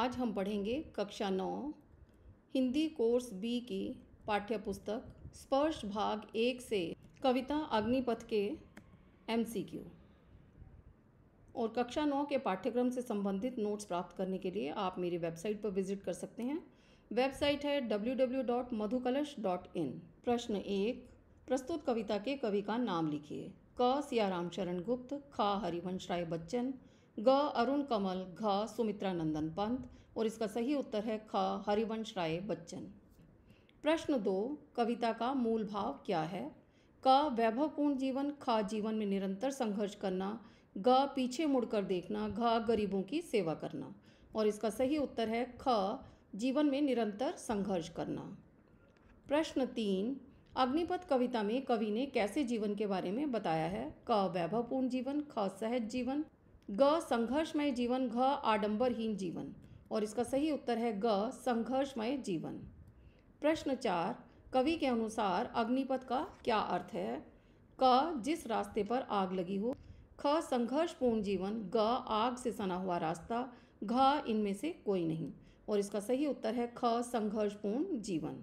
आज हम पढ़ेंगे कक्षा नौ हिंदी कोर्स बी की पाठ्यपुस्तक स्पर्श भाग एक से कविता अग्निपथ के एमसीक्यू और कक्षा नौ के पाठ्यक्रम से संबंधित नोट्स प्राप्त करने के लिए आप मेरी वेबसाइट पर विजिट कर सकते हैं वेबसाइट है www.madhukalash.in प्रश्न एक प्रस्तुत कविता के कवि का नाम लिखिए क सिया रामचरण गुप्त ख हरिवंश राय बच्चन ग अरुण कमल घ सुमित्रा नंदन पंत और इसका सही उत्तर है ख हरिवंश राय बच्चन प्रश्न दो कविता का मूल भाव क्या है क वैभवपूर्ण जीवन ख जीवन में निरंतर संघर्ष करना ग पीछे मुड़कर देखना घ गरीबों की सेवा करना और इसका सही उत्तर है ख जीवन में निरंतर संघर्ष करना प्रश्न तीन अग्निपथ कविता में कवि ने कैसे जीवन के बारे में बताया है क वैभवपूर्ण जीवन ख सहज जीवन ग संघर्षमय जीवन घ आडंबरहीन जीवन और इसका सही उत्तर है ग संघर्षमय जीवन प्रश्न चार कवि के अनुसार अग्निपथ का क्या अर्थ है क जिस रास्ते पर आग लगी हो ख संघर्षपूर्ण जीवन ग आग से सना हुआ रास्ता घ इनमें से कोई नहीं और इसका सही उत्तर है ख संघर्षपूर्ण जीवन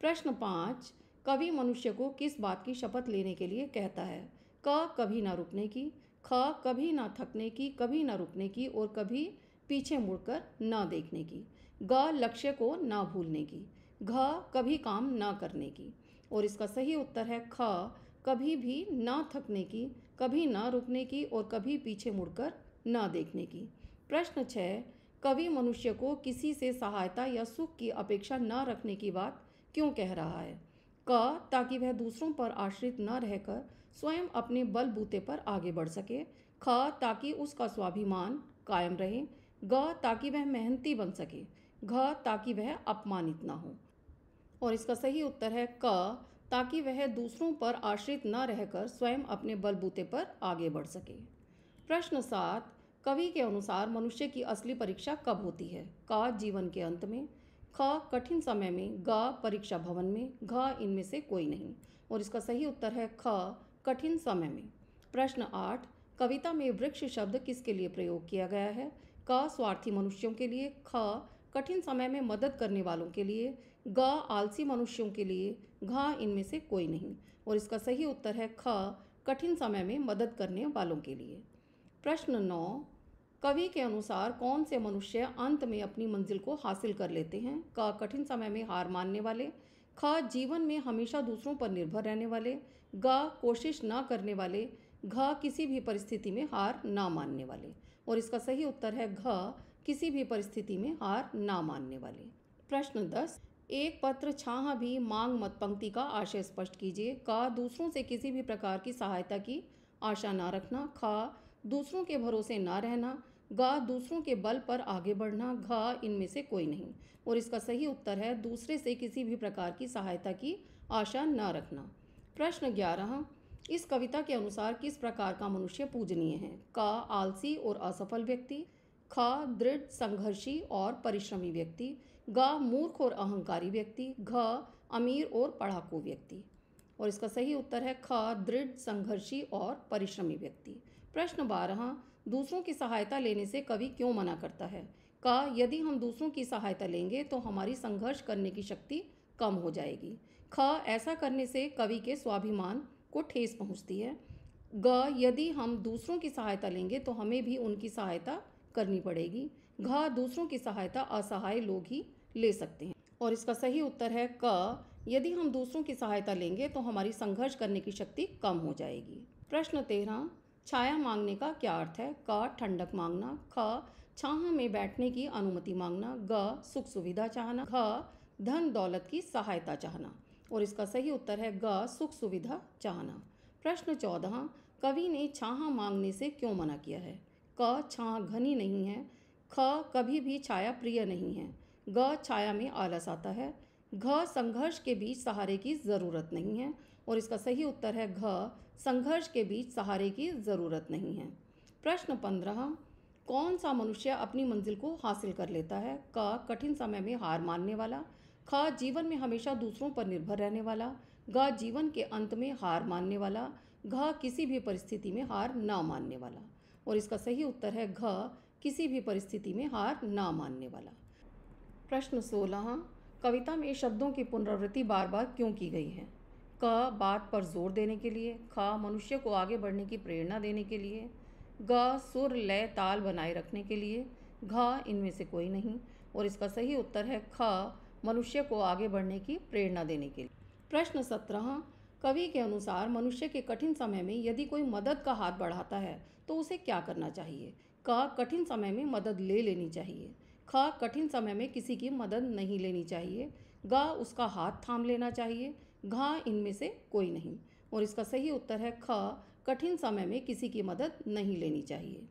प्रश्न पाँच कवि मनुष्य को किस बात की शपथ लेने के लिए कहता है क कभी ना रुकने की ख कभी ना थकने की कभी ना रुकने की और कभी पीछे मुड़कर ना देखने की ग लक्ष्य को ना भूलने की घ कभी काम ना करने की और इसका सही उत्तर है ख कभी भी ना थकने की कभी ना रुकने की और कभी पीछे मुड़कर ना देखने की प्रश्न छः कवि मनुष्य को किसी से सहायता या सुख की अपेक्षा न रखने की बात क्यों कह रहा है क ताकि वह दूसरों पर आश्रित न रहकर स्वयं अपने बलबूते पर आगे बढ़ सके ख ताकि उसका स्वाभिमान कायम रहे ग ताकि वह मेहनती बन सके घ ताकि वह अपमानित ना हो और इसका सही उत्तर है क ताकि वह दूसरों पर आश्रित न रहकर स्वयं अपने बलबूते पर आगे बढ़ सके प्रश्न सात कवि के अनुसार मनुष्य की असली परीक्षा कब होती है क जीवन के अंत में ख कठिन समय में ग परीक्षा भवन में घ इनमें से कोई नहीं और इसका सही उत्तर है ख कठिन समय में प्रश्न आठ कविता में वृक्ष शब्द किसके लिए प्रयोग किया गया है क स्वार्थी मनुष्यों के लिए ख कठिन समय में मदद करने वालों के लिए ग आलसी मनुष्यों के लिए घ इनमें से कोई नहीं और इसका सही उत्तर है ख कठिन समय में मदद करने वालों के लिए प्रश्न नौ कवि के अनुसार कौन से मनुष्य अंत में अपनी मंजिल को हासिल कर लेते हैं क कठिन समय में हार मानने वाले ख जीवन में हमेशा दूसरों पर निर्भर रहने वाले ग कोशिश ना करने वाले घ किसी भी परिस्थिति में हार ना मानने वाले और इसका सही उत्तर है घ किसी भी परिस्थिति में हार ना मानने वाले प्रश्न दस एक पत्र छाह भी मांग मत पंक्ति का आशय स्पष्ट कीजिए का दूसरों से किसी भी प्रकार की सहायता की आशा ना रखना खा दूसरों के भरोसे ना रहना गा दूसरों के बल पर आगे बढ़ना घा इनमें से कोई नहीं और इसका सही उत्तर है दूसरे से किसी भी प्रकार की सहायता की आशा ना रखना प्रश्न ग्यारह इस कविता के अनुसार किस प्रकार का मनुष्य पूजनीय है क आलसी और असफल व्यक्ति ख दृढ़ संघर्षी और परिश्रमी व्यक्ति ग मूर्ख और अहंकारी व्यक्ति घ अमीर और पढ़ाकू व्यक्ति और इसका सही उत्तर है ख दृढ़ संघर्षी और परिश्रमी व्यक्ति प्रश्न बारह दूसरों की सहायता लेने से कवि क्यों मना करता है का यदि हम दूसरों की सहायता लेंगे तो हमारी संघर्ष करने की शक्ति कम हो जाएगी ख ऐसा करने से कवि के स्वाभिमान को ठेस पहुंचती है ग यदि हम दूसरों की सहायता लेंगे तो हमें भी उनकी सहायता करनी पड़ेगी घ दूसरों की सहायता असहाय लोग ही ले सकते हैं और इसका सही उत्तर है क यदि हम दूसरों की सहायता लेंगे तो हमारी संघर्ष करने की शक्ति कम हो जाएगी प्रश्न तेरह छाया मांगने का क्या अर्थ है क ठंडक मांगना ख छाह में बैठने की अनुमति मांगना ग सुख सुविधा चाहना घ धन दौलत की सहायता चाहना और इसका सही उत्तर है ग सुख सुविधा चाहना प्रश्न चौदह कवि ने छाहा मांगने से क्यों मना किया है क छाह घनी नहीं है ख कभी भी छाया प्रिय नहीं है ग छाया में आलस आता है घ संघर्ष के बीच सहारे की ज़रूरत नहीं है और इसका सही उत्तर है घ संघर्ष के बीच सहारे की ज़रूरत नहीं है प्रश्न पंद्रह कौन सा मनुष्य अपनी मंजिल को हासिल कर लेता है क कठिन समय में हार मानने वाला खा जीवन में हमेशा दूसरों पर निर्भर रहने वाला गा जीवन के अंत में हार मानने वाला घा किसी भी परिस्थिति में हार ना मानने वाला और इसका सही उत्तर है घ किसी भी परिस्थिति में हार ना मानने वाला प्रश्न सोलह कविता में शब्दों की पुनरावृत्ति बार बार क्यों की गई है क बात पर जोर देने के लिए ख मनुष्य को आगे बढ़ने की प्रेरणा देने के लिए ग सुर लय ताल बनाए रखने के लिए घ इनमें से कोई नहीं और इसका सही उत्तर है ख मनुष्य को आगे बढ़ने की प्रेरणा देने के लिए प्रश्न सत्रह कवि के अनुसार मनुष्य के कठिन समय में यदि कोई मदद का हाथ बढ़ाता है तो उसे क्या करना चाहिए क कठिन समय में मदद ले लेनी चाहिए ख कठिन समय में किसी की मदद नहीं लेनी चाहिए ग उसका हाथ थाम लेना चाहिए घ इनमें से कोई नहीं और इसका सही उत्तर है ख कठिन समय में किसी की मदद नहीं लेनी चाहिए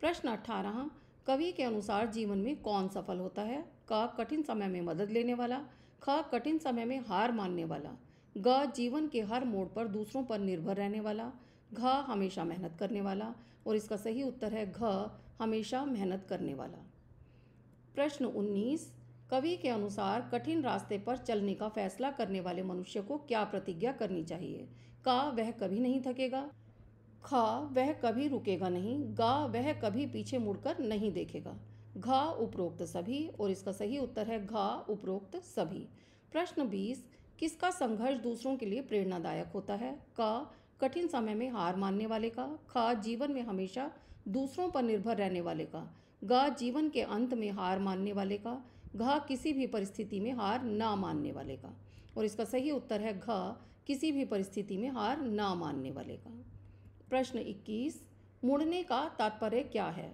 प्रश्न अठारह कवि के अनुसार जीवन में कौन सफल होता है क कठिन समय में मदद लेने वाला ख कठिन समय में हार मानने वाला ग जीवन के हर मोड़ पर दूसरों पर निर्भर रहने वाला घ हमेशा मेहनत करने वाला और इसका सही उत्तर है घ हमेशा मेहनत करने वाला प्रश्न 19 कवि के अनुसार कठिन रास्ते पर चलने का फैसला करने वाले मनुष्य को क्या प्रतिज्ञा करनी चाहिए का वह कभी नहीं थकेगा ख वह कभी रुकेगा नहीं गा वह कभी पीछे मुड़कर नहीं देखेगा घा उपरोक्त सभी और इसका सही उत्तर है घा उपरोक्त सभी प्रश्न बीस किसका संघर्ष दूसरों के लिए प्रेरणादायक होता है का कठिन समय में हार मानने वाले का खा जीवन में हमेशा दूसरों पर निर्भर रहने वाले का गा जीवन के अंत में हार मानने वाले का घा किसी भी परिस्थिति में हार ना मानने वाले का और इसका सही उत्तर है घा किसी भी परिस्थिति में हार ना मानने वाले का प्रश्न 21 मुड़ने का तात्पर्य क्या है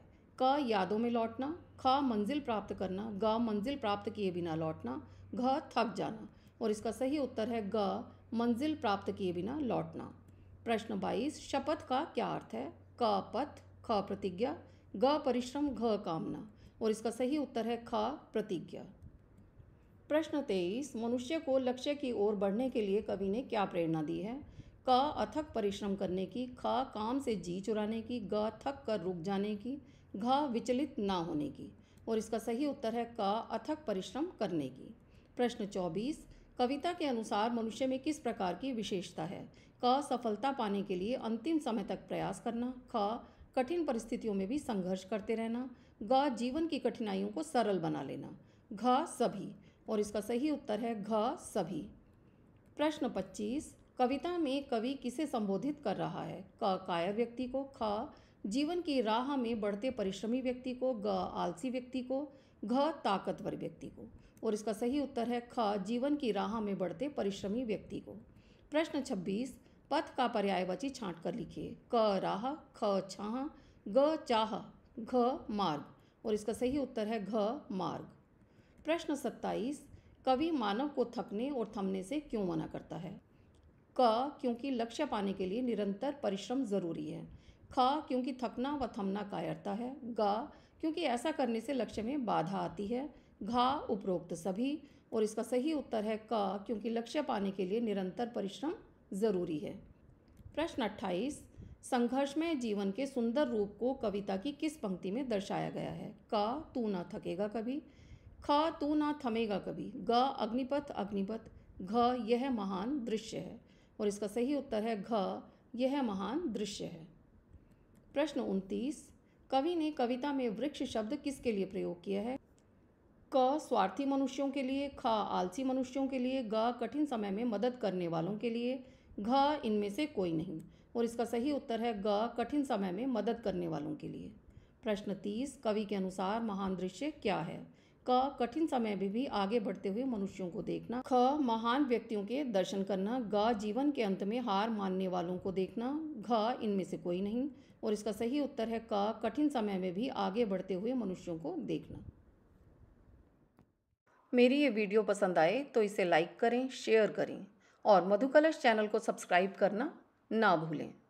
क यादों में लौटना ख मंजिल प्राप्त करना ग मंजिल प्राप्त किए बिना लौटना घ थक जाना और इसका सही उत्तर है ग मंजिल प्राप्त किए बिना लौटना प्रश्न 22 शपथ का क्या अर्थ है क पथ ख प्रतिज्ञा ग परिश्रम घ कामना और इसका सही उत्तर है ख प्रतिज्ञा प्रश्न 23 मनुष्य को लक्ष्य की ओर बढ़ने के लिए कवि ने क्या प्रेरणा दी है क अथक परिश्रम करने की ख काम से जी चुराने की ग थक कर रुक जाने की घ विचलित ना होने की और इसका सही उत्तर है क अथक परिश्रम करने की प्रश्न चौबीस कविता के अनुसार मनुष्य में किस प्रकार की विशेषता है क सफलता पाने के लिए अंतिम समय तक प्रयास करना ख कठिन परिस्थितियों में भी संघर्ष करते रहना ग जीवन की कठिनाइयों को सरल बना लेना घ सभी और इसका सही उत्तर है घ सभी प्रश्न पच्चीस कविता में कवि किसे संबोधित कर रहा है क कायर व्यक्ति को ख जीवन की राह में बढ़ते परिश्रमी व्यक्ति को ग आलसी व्यक्ति को घ ताकतवर व्यक्ति को और इसका सही उत्तर है ख जीवन की राह में बढ़ते परिश्रमी व्यक्ति को प्रश्न छब्बीस पथ का पर्यायवाची छांट कर लिखिए क राह ख छाह ग चाह घ मार्ग और इसका सही उत्तर है घ मार्ग प्रश्न सत्ताईस कवि मानव को थकने और थमने से क्यों मना करता है क क्योंकि लक्ष्य पाने के लिए निरंतर परिश्रम जरूरी है ख क्योंकि थकना व थमना कायरता है ग क्योंकि ऐसा करने से लक्ष्य में बाधा आती है घा उपरोक्त सभी और इसका सही उत्तर है क क्योंकि लक्ष्य पाने के लिए निरंतर परिश्रम जरूरी है प्रश्न अट्ठाईस संघर्ष में जीवन के सुंदर रूप को कविता की किस पंक्ति में दर्शाया गया है क तू ना थकेगा कभी ख तू ना थमेगा कभी ग अग्निपथ अग्निपथ घ यह महान दृश्य है और इसका सही उत्तर है घ यह महान दृश्य है प्रश्न उनतीस कवि ने कविता में वृक्ष शब्द किसके लिए प्रयोग किया है क स्वार्थी मनुष्यों के लिए ख आलसी मनुष्यों के लिए ग कठिन समय में मदद करने वालों के लिए घ इनमें से कोई नहीं और इसका सही उत्तर है ग कठिन समय में मदद करने वालों के लिए प्रश्न तीस कवि के अनुसार महान दृश्य क्या है का कठिन समय में भी आगे बढ़ते हुए मनुष्यों को देखना ख महान व्यक्तियों के दर्शन करना ग जीवन के अंत में हार मानने वालों को देखना घ इनमें से कोई नहीं और इसका सही उत्तर है क कठिन समय में भी आगे बढ़ते हुए मनुष्यों को देखना मेरी ये वीडियो पसंद आए तो इसे लाइक करें शेयर करें और मधुकलश चैनल को सब्सक्राइब करना ना भूलें